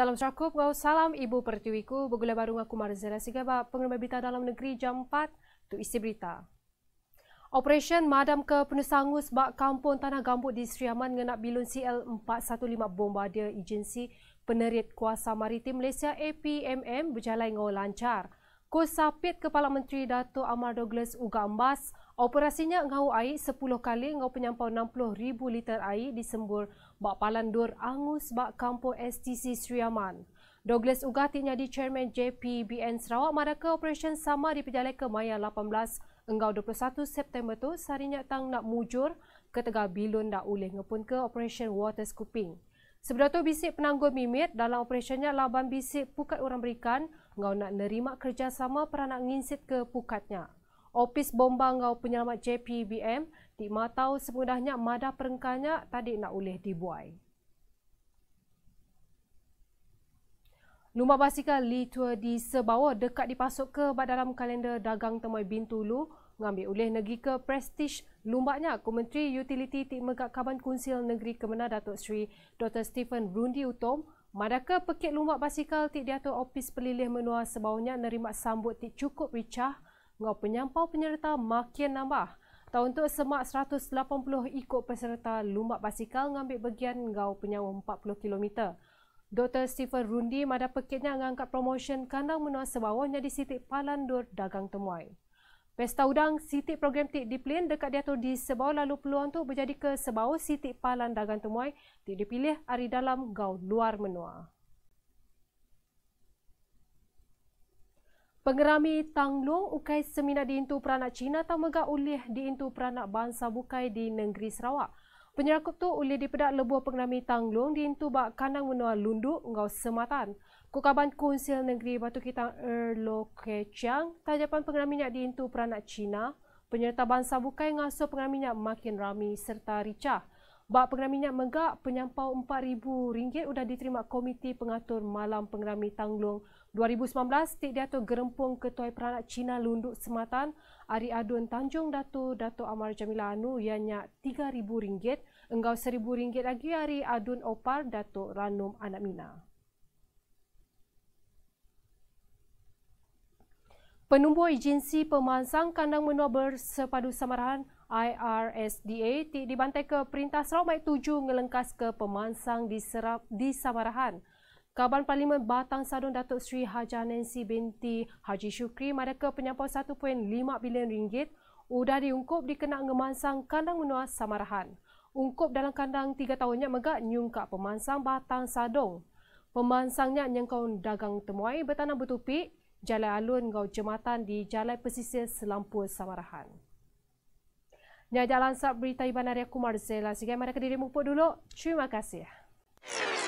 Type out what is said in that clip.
Salam cakup, ngau salam ibu pertiwiku, begula baru aku Marzela Sigaba, pengembar berita dalam negeri jam 4 tu isi berita. Operasi Madam ke Penusangus bak kampung Tanah Gambut di Sri Aman ngenak bilun CL415 dia, agensi penerit kuasa maritim Malaysia APMM berjalan ngau lancar. Kosapit Kepala Menteri Datuk Amar Douglas Uga operasinya ngau air 10 kali ngau penyampau 60,000 liter air di sembur Bak Palandur Angus Bak Kampo STC Sriaman. Douglas Uga tinya di Chairman JPBN Sarawak Madaka operasi Sama di Pejalai Maya 18 ngau 21 September tu sarinya tang nak mujur ke Tegal Bilun dah uleh ngepun ke operasi Water Scooping. Seberatu bisik penangguh mimit dalam operasinya laban bisik pukat orang berikan ngau nak nerima kerjasama peranak nginsit ke pukatnya. Opis bomba ngau penyelamat JPBM di matau semudahnya mada perengkanya tadi nak uleh dibuai. Lumba basikal li di sebawah dekat dipasok ke bak dalam kalender dagang temui bintulu mengambil oleh negeri ke prestij lumbaknya ke Utiliti Tik Megat Kaban Kunsil Negeri Kemenar Datuk Seri Dr. Stephen Rundi Utom Madaka peket lumbak basikal tik diatur opis pelilih menua sebaunya nerima sambut tik cukup ricah ngau penyampau penyerta makin nambah. Tahun untuk semak 180 ikut peserta lumbak basikal ngambil bagian ngau penyawa 40 km. Dr. Stephen Rundi mada peketnya ngangkat promotion kandang menua sebawahnya di Siti Palandur Dagang Temuai. Pesta Udang Sitik Program Tik Diplin dekat dia tu di Sebau lalu peluang tu berjadi ke Sebau Sitik Palan Dagan Temuai Tik dipilih hari dalam gaul luar menua. Pengerami Tang Long Ukai Semina diintu peranak Cina tak megak ulih diintu peranak bangsa bukai di negeri Sarawak. Penyerakup tu ulih dipedak lebuh pengerami Tang Long diintu bak kanang menua lunduk ngau sematan. Kukaban Kunsil Negeri Batu Kita Erlo Kechang, tajapan pengeras minyak diintu peranak Cina, penyerta bangsa bukai ngasuh pengeras minyak makin rami serta ricah. Bak pengeras minyak megak penyampau rm ringgit sudah diterima Komiti Pengatur Malam Pengerami Tanglong 2019 Tik Dato Gerempung Ketua Peranak Cina Lunduk Sematan Ari Adun Tanjung Datu Datu Amar Jamila Anu ianya RM3,000. Enggau RM1,000 lagi Ari Adun opal Datu Ranum Anak Minah. Penumbuh agensi pemansang kandang menua bersepadu samaran IRSDA ti dibantai ke Perintah Sarawak Mai 7 ngelengkas ke pemansang di Serap di Samarahan. Kaban Parlimen Batang Sadun Datuk Sri Haja Nancy binti Haji Syukri mada ke penyampaian 1.5 bilion ringgit udah diungkup dikenak ngemansang kandang menua Samarahan. Ungkup dalam kandang tiga tahunnya megak nyungkak pemansang Batang Sadong. Pemansangnya nyengkau dagang temuai bertanam bertupik Jalan Alun Gau Jematan di Jalan Pesisir Selampur Samarahan. Nyajak lansap berita Iban Arya Kumar Zela. Sehingga mereka diri mumpuk dulu. Terima kasih. Terima kasih.